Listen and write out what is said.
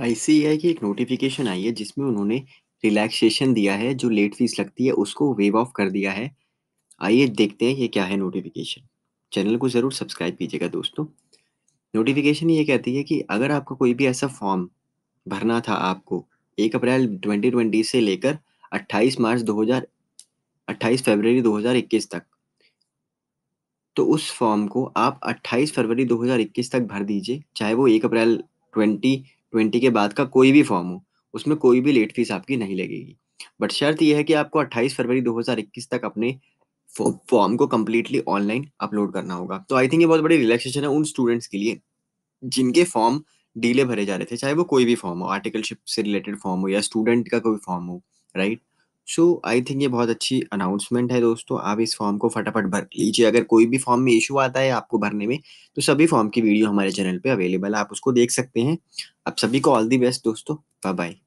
ICI की एक notification आई है जिसमें उन्होंने रिलैक्सेशन दिया है जो लेट फीस लगती है उसको वेव ऑफ कर दिया है आइए देखते हैं ये क्या है नोटिफिकेशन चैनल को ज़रूर सब्सक्राइब कीजिएगा दोस्तों नोटिफिकेशन ये कहती है कि अगर आपका कोई भी ऐसा फॉर्म भरना था आपको एक अप्रैल 2020 से लेकर 28 मार्च 2000 28 फरवरी 2021 तक तो उस फॉर्म को आप 28 फरवरी 2021 तक भर दीजिए चाहे वो एक अप्रैल 20 ट्वेंटी के बाद का कोई भी फॉर्म हो उसमें कोई भी लेट फीस आपकी नहीं लगेगी बट शर्त यह है कि आपको 28 फरवरी 2021 तक अपने फॉर्म को कम्प्लीटली ऑनलाइन अपलोड करना होगा तो आई थिंक ये बहुत बड़ी रिलैक्सेशन है उन स्टूडेंट्स के लिए जिनके फॉर्म डीले भरे जा रहे थे चाहे वो कोई भी फॉर्म हो आर्टिकलशिप से रिलेटेड फॉर्म हो या स्टूडेंट का कोई फॉर्म हो राइट सो आई थिंक ये बहुत अच्छी अनाउंसमेंट है दोस्तों आप इस फॉर्म को फटाफट भर लीजिए अगर कोई भी फॉर्म में इशू आता है आपको भरने में तो सभी फॉर्म की वीडियो हमारे चैनल पे अवेलेबल है आप उसको देख सकते हैं आप सभी को ऑल दी बेस्ट दोस्तों बाय बाय